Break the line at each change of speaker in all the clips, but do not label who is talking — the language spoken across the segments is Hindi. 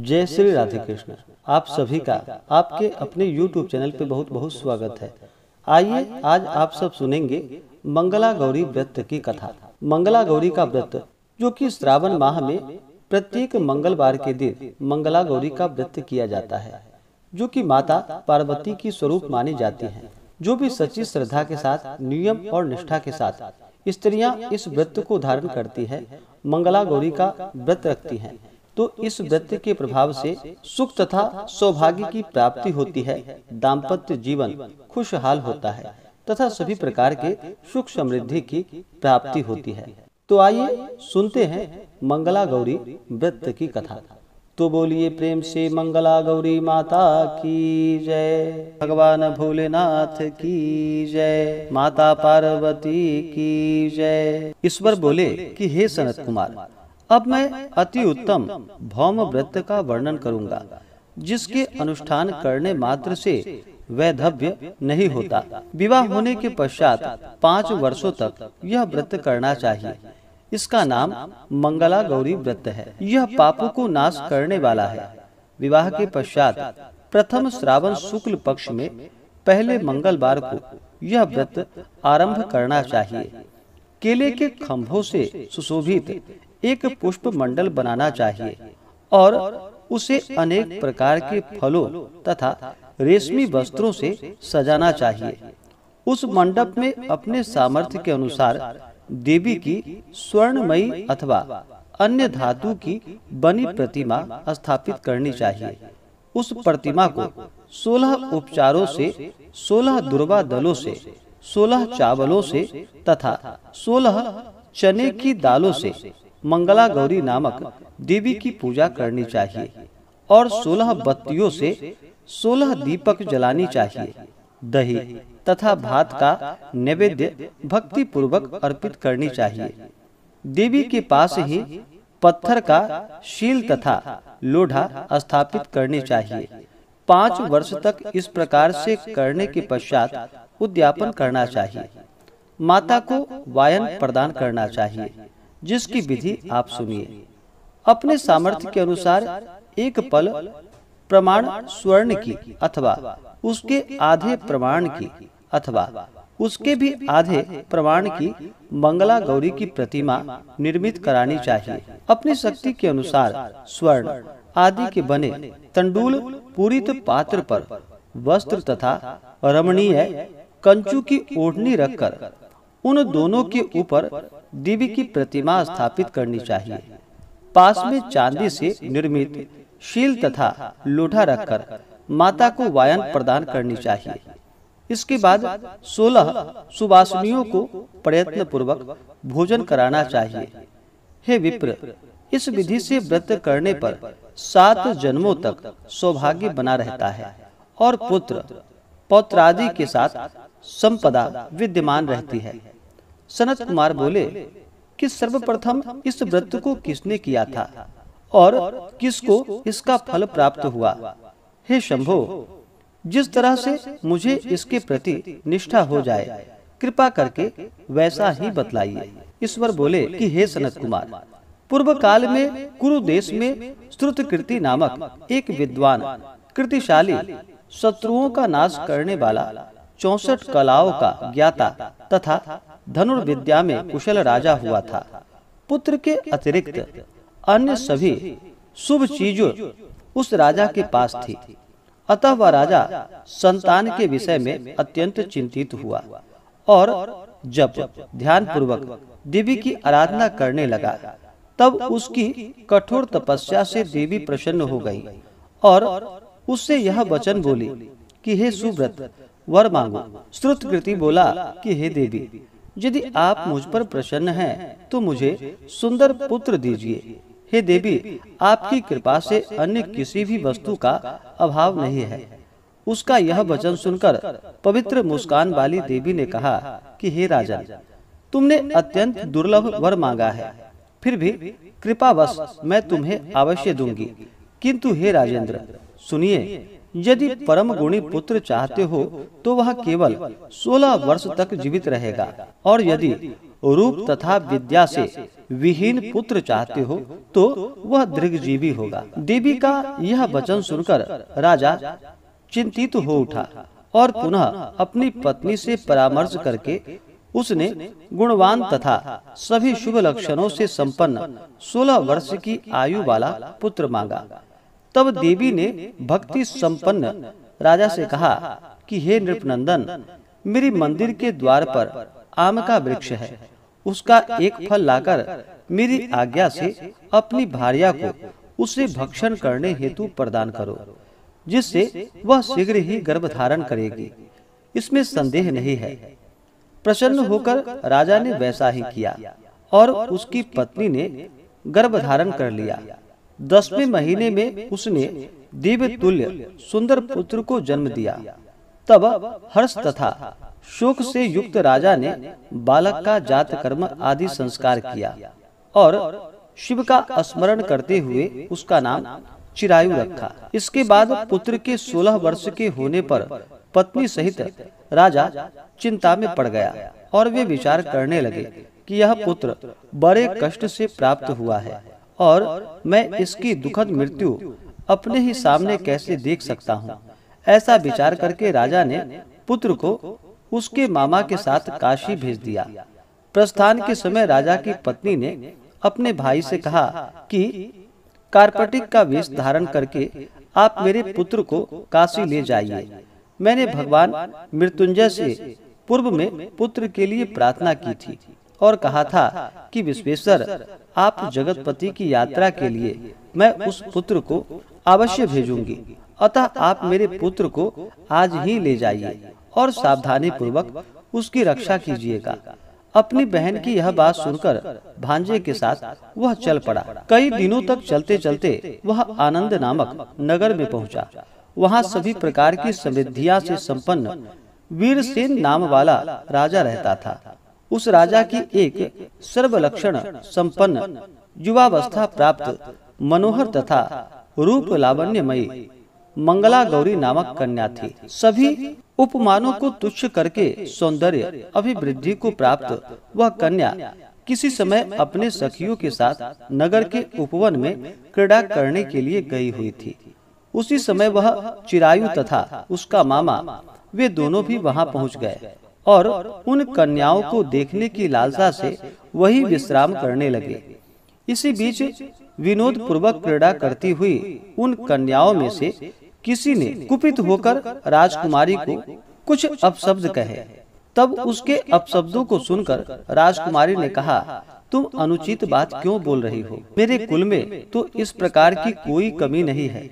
जय श्री राधे कृष्ण आप सभी का आपके अपने YouTube चैनल पे बहुत बहुत स्वागत है आइए आज आप सब सुनेंगे मंगला गौरी व्रत की कथा मंगला गौरी का व्रत जो कि श्रावण माह में प्रत्येक मंगलवार के दिन मंगला गौरी का व्रत किया जाता है जो कि माता पार्वती की स्वरूप मानी जाती है जो भी सच्ची श्रद्धा के साथ नियम और निष्ठा के साथ स्त्रियाँ इस व्रत को धारण करती है मंगला गौरी का व्रत रखती है तो इस व्रत के प्रभाव से सुख तथा सौभाग्य की प्राप्ति होती है दाम्पत्य जीवन खुशहाल होता है तथा सभी प्रकार के सुख समृद्धि की प्राप्ति होती है तो आइए सुनते हैं मंगला गौरी व्रत की कथा तो बोलिए प्रेम से मंगला गौरी माता की जय भगवान भोलेनाथ की जय माता पार्वती की जय ईश्वर बोले कि हे सनत कुमार अब मैं अति उत्तम भौम व्रत का वर्णन करूंगा जिसके अनुष्ठान करने मात्र से वैधव्य नहीं होता विवाह होने के पश्चात पाँच वर्षों तक यह व्रत करना चाहिए इसका नाम मंगला गौरी व्रत है यह पापों को नाश करने वाला है विवाह के पश्चात प्रथम श्रावण शुक्ल पक्ष में पहले मंगलवार को यह व्रत आरंभ करना चाहिए केले के खम्भों से सुशोभित एक पुष्प मंडल बनाना चाहिए और उसे अनेक प्रकार के फलों तथा रेशमी वस्त्रों से सजाना चाहिए उस मंडप में अपने सामर्थ्य के अनुसार देवी की स्वर्णमयी अथवा अन्य धातु की बनी प्रतिमा स्थापित करनी चाहिए उस प्रतिमा को 16 उपचारों से 16 दुर्वा दलों से 16 चावलों से तथा 16 चने की दालों से मंगला गौरी नामक देवी की पूजा करनी चाहिए और सोलह बत्तियों से सोलह दीपक जलानी चाहिए दही तथा भात का नैवेद्य भक्ति पूर्वक अर्पित करनी चाहिए देवी के पास ही पत्थर का शील तथा लोढ़ा स्थापित करनी चाहिए पाँच वर्ष तक इस प्रकार से करने के पश्चात उद्यापन करना चाहिए माता को वायन प्रदान करना चाहिए जिसकी विधि आप सुनिए अपने सामर्थ्य के अनुसार एक पल प्रमाण स्वर्ण की अथवा उसके आधे प्रमाण की अथवा उसके भी आधे प्रमाण की मंगला गौरी की प्रतिमा निर्मित करानी चाहिए अपनी शक्ति के अनुसार स्वर्ण आदि के बने तंडुल पूरित पात्र पर वस्त्र तथा रमणीय कंचू की ओढ़नी रखकर उन दोनों के ऊपर देवी की प्रतिमा स्थापित करनी चाहिए पास में चांदी से निर्मित शील तथा लोढ़ा रखकर माता को वायन प्रदान करनी चाहिए इसके बाद 16 सुबासनियों को प्रयत्न पूर्वक भोजन कराना चाहिए हे विप्र इस विधि से व्रत करने पर सात जन्मों तक सौभाग्य बना रहता है और पुत्र पौत्रादि के साथ संपदा विद्यमान रहती है सनत कुमार बोले कि सर्वप्रथम इस व्रत को किसने किया था और किसको इसका फल प्राप्त हुआ हे शंभो जिस तरह से मुझे इसके प्रति निष्ठा हो जाए कृपा करके वैसा ही बतलाइए ईश्वर बोले कि हे सनत कुमार पूर्व काल में कुरु देश में श्रुत कृति नामक एक विद्वान कृतिशाली शत्रुओं का नाश करने वाला चौसठ कलाओं का ज्ञाता तथा धनुर्विद्या में कुशल राजा हुआ था पुत्र के अतिरिक्त अन्य सभी शुभ चीजों उस राजा के पास थी अतः वह राजा संतान के विषय में अत्यंत चिंतित हुआ और जब ध्यान पूर्वक देवी की आराधना करने लगा तब उसकी कठोर तपस्या से देवी प्रसन्न हो गई और उससे यह वचन बोली कि हे सुव्रत वर मांगो श्रुत कृति बोला कि हे देवी यदि आप मुझ पर प्रसन्न हैं तो, तो मुझे सुंदर पुत्र दीजिए हे देवी आपकी कृपा से अन्य किसी भी वस्तु का अभाव नहीं है उसका यह वचन सुनकर पवित्र मुस्कान वाली देवी ने कहा कि हे राजन तुमने अत्यंत दुर्लभ वर मांगा है फिर भी कृपावश मैं तुम्हें अवश्य दूंगी किंतु हे राजेंद्र सुनिए यदि परम गुणी पुत्र चाहते हो तो वह केवल 16 वर्ष तक जीवित रहेगा और यदि रूप तथा विद्या से विहीन पुत्र चाहते हो तो वह दीर्घजीवी होगा देवी का यह वचन सुनकर राजा चिंतित हो उठा और पुनः अपनी पत्नी से परामर्श करके उसने गुणवान तथा सभी शुभ लक्षणों से संपन्न 16 वर्ष की आयु वाला पुत्र मांगा तब देवी ने भक्ति संपन्न राजा से कहा कि हे नृपनंदन मेरे मंदिर के द्वार पर आम का वृक्ष है उसका एक फल लाकर मेरी आज्ञा से अपनी भारिया को उसे भक्षण करने हेतु प्रदान करो जिससे वह शीघ्र ही गर्भ धारण करेगी इसमें संदेह नहीं है प्रसन्न होकर राजा ने वैसा ही किया और उसकी पत्नी ने गर्भ धारण कर लिया दसवें महीने में उसने दिव्य तुल्य सुंदर पुत्र को जन्म दिया तब हर्ष तथा शोक से युक्त राजा ने बालक का जात कर्म आदि संस्कार किया और शिव का स्मरण करते हुए उसका नाम चिरायु रखा इसके बाद पुत्र के 16 वर्ष के होने पर पत्नी सहित राजा चिंता में पड़ गया और वे विचार करने लगे कि यह पुत्र बड़े कष्ट से प्राप्त हुआ है और मैं इसकी दुखद मृत्यु अपने ही सामने कैसे देख सकता हूँ ऐसा विचार करके राजा ने पुत्र को उसके मामा के साथ काशी भेज दिया प्रस्थान के समय राजा की पत्नी ने अपने भाई से कहा कि कार्पेटिक का वेश धारण करके आप मेरे पुत्र को काशी ले जाइए मैंने भगवान मृत्युंजय से पूर्व में पुत्र के लिए प्रार्थना की थी और कहा था कि विश्वेश्वर आप जगतपति की यात्रा के लिए मैं उस पुत्र को अवश्य भेजूंगी अतः आप मेरे पुत्र को आज ही ले जाइए और सावधानी पूर्वक उसकी रक्षा कीजिएगा अपनी बहन की यह बात सुनकर भांजे के साथ वह चल पड़ा कई दिनों तक चलते चलते वह आनंद नामक नगर में पहुंचा। वहाँ सभी प्रकार की समृद्धिया से संपन्न वीरसेन नाम वाला राजा रहता था उस राजा की एक सर्वलक्षण संपन्न युवावस्था प्राप्त मनोहर तथा रूप लावण्यमयी मंगला गौरी नामक कन्या थी सभी उपमानों को तुच्छ करके सौंदर्य अभिवृद्धि को प्राप्त वह कन्या किसी समय अपने सखियों के साथ नगर के उपवन में क्रीड़ा करने के लिए गई हुई थी उसी समय वह चिरायु तथा उसका मामा वे दोनों भी वहां पहुंच गए और उन कन्याओं को देखने की लालसा से वही विश्राम करने लगे इसी बीच विनोद पूर्वक क्रीड़ा करती हुई उन कन्याओं में से किसी ने कुपित होकर राजकुमारी को कुछ अपशब्द कहे तब उसके अपशब्दों को सुनकर राजकुमारी ने कहा तुम अनुचित बात क्यों बोल रही हो मेरे कुल में तो इस प्रकार की कोई कमी नहीं है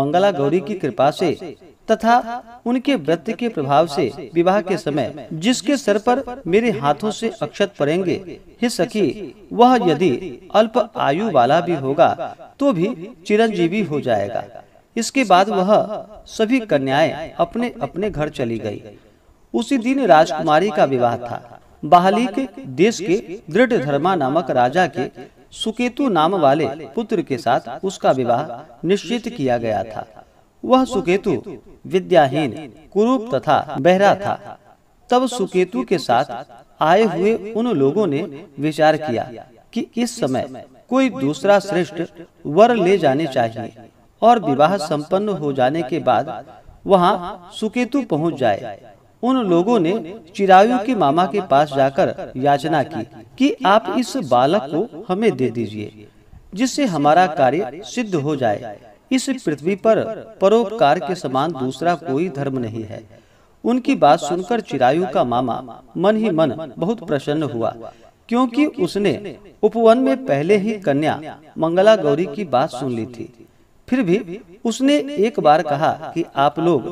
मंगला गौरी की कृपा से तथा उनके व्रत के प्रभाव से विवाह के समय जिसके सर पर मेरे हाथों से अक्षत पड़ेंगे हे सखी वह यदि अल्प आयु वाला भी होगा तो भी चिरंजीवी हो जाएगा इसके बाद वह सभी कन्याएं अपने अपने घर चली गई उसी दिन राजकुमारी का विवाह था बहाली के देश के दृढ़ धर्मा नामक राजा के सुकेतु नाम वाले पुत्र के साथ उसका विवाह निश्चित किया गया था वह सुकेतु विद्याहीन कुरूप तथा बहरा था तब सुकेतु के साथ आए हुए उन लोगों ने विचार किया कि इस समय कोई दूसरा श्रेष्ठ वर ले जाने चाहिए और विवाह संपन्न हो जाने के बाद वहाँ सुकेतु पहुँच जाए उन लोगों ने चिरायु के मामा के पास जाकर याचना की कि आप इस बालक को हमें दे दीजिए जिससे हमारा कार्य सिद्ध हो जाए इस पृथ्वी पर परोपकार के समान दूसरा कोई धर्म नहीं है उनकी बात सुनकर चिरायु का मामा मन ही मन बहुत प्रसन्न हुआ क्योंकि उसने उपवन में पहले ही कन्या मंगला गौरी की बात सुन ली थी फिर भी उसने एक बार कहा कि आप लोग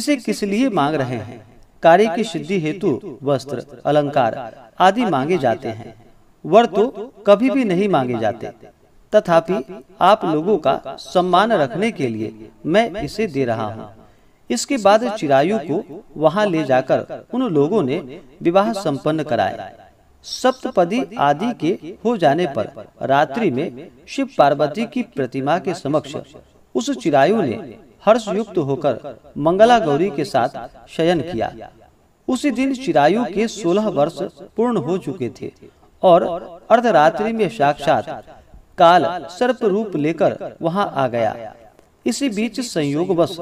इसे किस लिए मांग रहे हैं कार्य की सिद्धि हेतु वस्त्र अलंकार आदि मांगे जाते हैं वर तो कभी भी नहीं मांगे जाते तथापि आप लोगों का सम्मान रखने के लिए मैं इसे दे रहा हूँ इसके बाद चिरायु को वहाँ ले जाकर उन लोगों ने विवाह संपन्न कराया सप्तपदी आदि के हो जाने पर रात्रि में शिव पार्वती की प्रतिमा के समक्ष उस चिरायु ने हर्षयुक्त होकर मंगला गौरी के साथ शयन किया उसी दिन चिरायु के 16 वर्ष पूर्ण हो चुके थे और अर्धरात्रि में साक्षात काल सर्प रूप लेकर वहाँ आ गया इसी बीच संयोगवश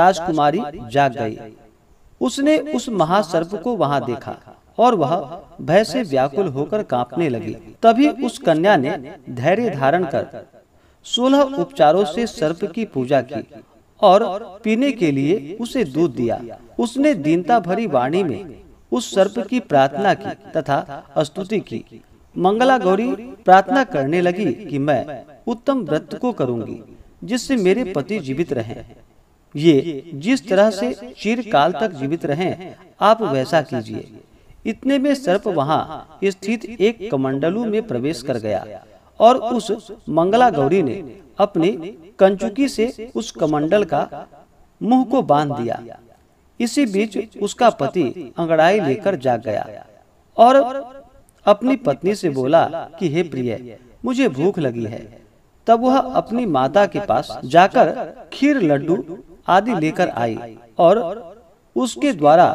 राजकुमारी जाग गई उसने उस महासर्प को वहां देखा और वह भय से व्याकुल होकर कांपने लगी तभी उस कन्या ने धैर्य धारण कर सोलह उपचारों से सर्प की पूजा की और पीने के लिए उसे दूध दिया उसने दीनता भरी वाणी में उस सर्प की प्रार्थना की तथा स्तुति की मंगला गौरी प्रार्थना करने लगी कि मैं उत्तम व्रत को करूंगी जिससे मेरे पति जीवित रहें। ये जिस तरह से चिरकाल तक जीवित रहें, आप वैसा कीजिए इतने में सर्प वहाँ स्थित एक कमंडलू में प्रवेश कर गया और उस मंगला गौरी ने अपने कंचुकी से उस कमंडल का मुंह को बांध दिया इसी बीच उसका पति अंगड़ाई लेकर जाग गया और अपनी पत्नी से बोला कि हे प्रिय मुझे भूख लगी है तब वह अपनी माता के पास जाकर खीर लड्डू आदि लेकर आई और उसके द्वारा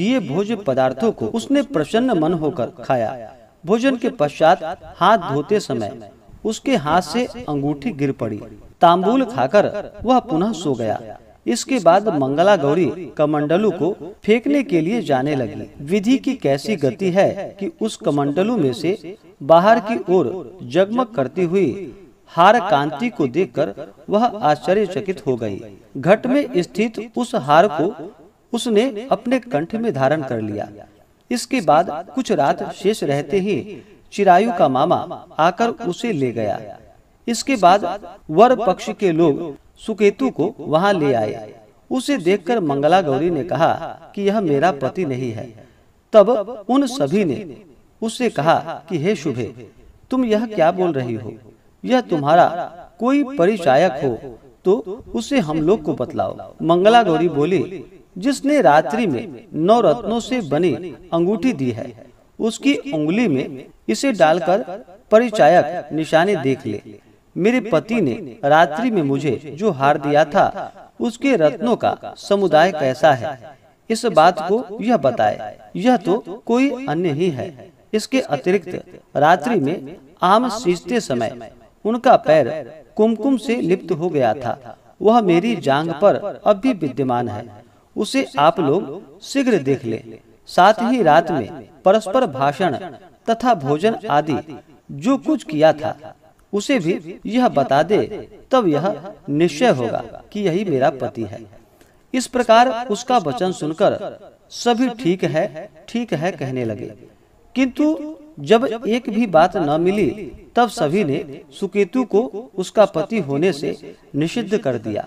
दिए भोज्य पदार्थों को उसने प्रसन्न मन होकर खाया भोजन के पश्चात हाथ धोते समय उसके हाथ से अंगूठी गिर पड़ी तांबूल खाकर वह पुनः सो गया इसके बाद मंगला गौरी कमंडलू को फेंकने के लिए जाने लगी विधि की कैसी गति है कि उस कमंडलू में से बाहर की ओर जगमग करती हुई हार कांति को देखकर वह आश्चर्यचकित हो गई घट में स्थित उस हार को उसने अपने कंठ में धारण कर लिया इसके बाद कुछ रात शेष रहते ही चिरायु का मामा आकर उसे ले गया इसके बाद वर पक्ष के लोग सुकेतु को वहाँ ले आए उसे देखकर मंगला गौरी ने कहा कि यह मेरा पति नहीं है तब उन सभी ने उससे कहा कि हे शुभे तुम यह क्या बोल रही हो यह तुम्हारा कोई परिचायक हो तो उसे हम लोग को बतलाओ मंगला गौरी बोली जिसने रात्रि में नौ रत्नों से बनी अंगूठी दी है उसकी उंगली में इसे डालकर परिचायक निशाने देख ले मेरे पति ने रात्रि में मुझे जो हार दिया था उसके रत्नों का समुदाय कैसा है इस बात को यह बताए यह तो कोई अन्य ही है इसके अतिरिक्त रात्रि में आम सींचते समय उनका पैर कुमकुम से लिप्त हो गया था वह मेरी जांग पर अब भी विद्यमान है उसे आप लोग शीघ्र देख ले साथ ही रात में परस्पर भाषण तथा भोजन आदि जो कुछ किया था उसे भी यह बता दे तब यह निश्चय होगा कि यही मेरा पति है इस प्रकार उसका वचन सुनकर सभी ठीक है ठीक है कहने लगे किंतु जब एक भी बात न मिली तब सभी ने सुकेतु को उसका पति होने से निषिद्ध कर दिया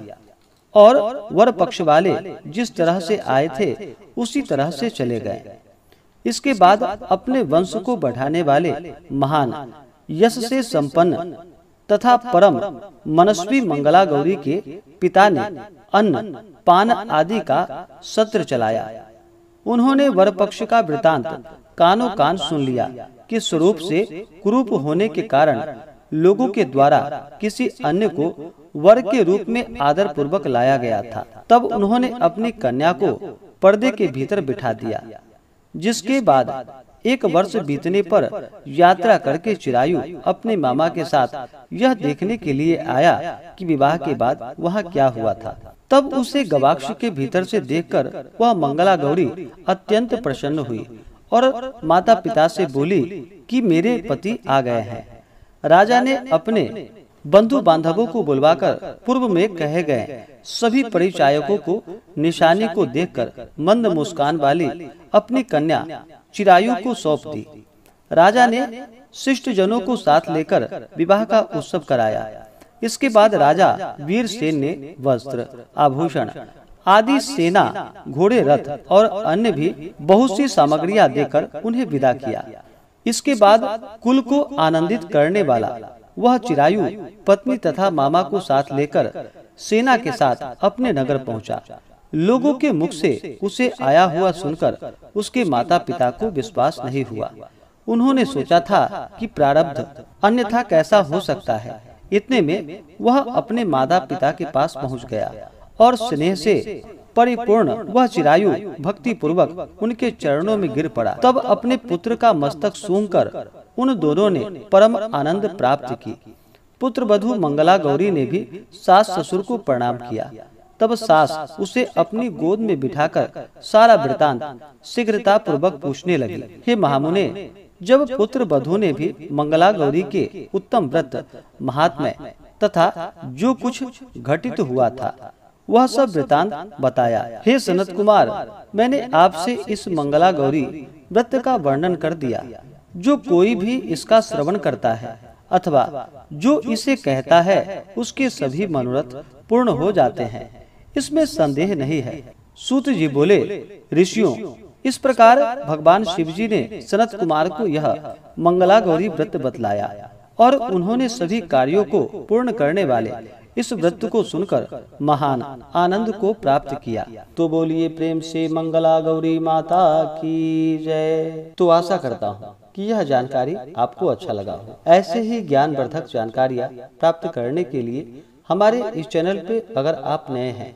और वर पक्ष वाले जिस तरह से आए थे उसी तरह से चले गए इसके बाद अपने वंश को बढ़ाने वाले महान यश से संपन्न तथा परम मनस्वी मंगला गौरी के पिता ने अन्न पान आदि का सत्र चलाया उन्होंने वर पक्ष का वृतांत कानो कान सुन लिया कि स्वरूप से कुरूप होने के कारण लोगों के द्वारा किसी अन्य को वर के रूप में आदर पूर्वक लाया गया था तब उन्होंने अपनी कन्या को पर्दे के भीतर बिठा दिया जिसके बाद एक वर्ष बीतने पर यात्रा करके चिरायु अपने मामा के साथ यह देखने के लिए आया कि विवाह के बाद वहाँ क्या हुआ था तब उसे गवाक्ष के भीतर से देखकर वह मंगला गौरी अत्यंत प्रसन्न हुई और माता पिता से बोली कि मेरे पति आ गए हैं राजा ने अपने बंधु बांधवों को बुलवाकर पूर्व में कहे गए सभी परिचायकों को निशानी को देखकर मंद मुस्कान वाली अपनी कन्या चिरायु को सौंप दी राजा ने शिष्ट जनों को साथ लेकर विवाह का उत्सव कराया इसके बाद राजा वीर सेन ने वस्त्र आभूषण आदि सेना घोड़े रथ और अन्य भी बहुत सी सामग्रियां देकर उन्हें विदा किया इसके बाद कुल को आनंदित करने वाला वह चिरायु पत्नी तथा मामा को साथ लेकर सेना के साथ अपने नगर पहुंचा। लोगों के मुख से उसे आया हुआ सुनकर उसके माता पिता को विश्वास नहीं हुआ उन्होंने सोचा था कि प्रारब्ध अन्यथा कैसा हो सकता है इतने में वह अपने माता पिता के पास पहुंच गया और स्नेह से परिपूर्ण वह चिरायु भक्ति पूर्वक उनके चरणों में गिर पड़ा तब अपने पुत्र का मस्तक सूंघ कर उन दोनों ने परम आनंद प्राप्त की पुत्र बधु मंगला गौरी ने भी सास ससुर को प्रणाम किया तब सास उसे अपनी गोद में बिठाकर सारा वृतांत शीघ्रता पूर्वक पूछने लगी हे महामुने जब पुत्र बधु ने भी मंगला गौरी के उत्तम व्रत महात्मा तथा जो कुछ घटित हुआ था वह सब वृतांत बताया हे सनत कुमार मैंने आपसे इस मंगला गौरी व्रत का वर्णन कर दिया जो कोई भी इसका श्रवण करता है अथवा जो इसे कहता है उसके सभी मनोरथ पूर्ण हो जाते हैं इसमें संदेह नहीं है सूत जी बोले ऋषियों इस प्रकार भगवान शिव जी ने सनत कुमार को यह मंगला गौरी व्रत बतलाया और उन्होंने सभी कार्यों को पूर्ण करने वाले इस व्रत को सुनकर महान आनंद को प्राप्त किया तो बोलिए प्रेम से मंगला गौरी माता की जय तो, तो आशा करता हूँ कि यह जानकारी आपको अच्छा, अच्छा लगा हो ऐसे ही ज्ञान वर्धक जानकारियाँ प्राप्त करने के लिए हमारे इस चैनल पे अगर आप नए हैं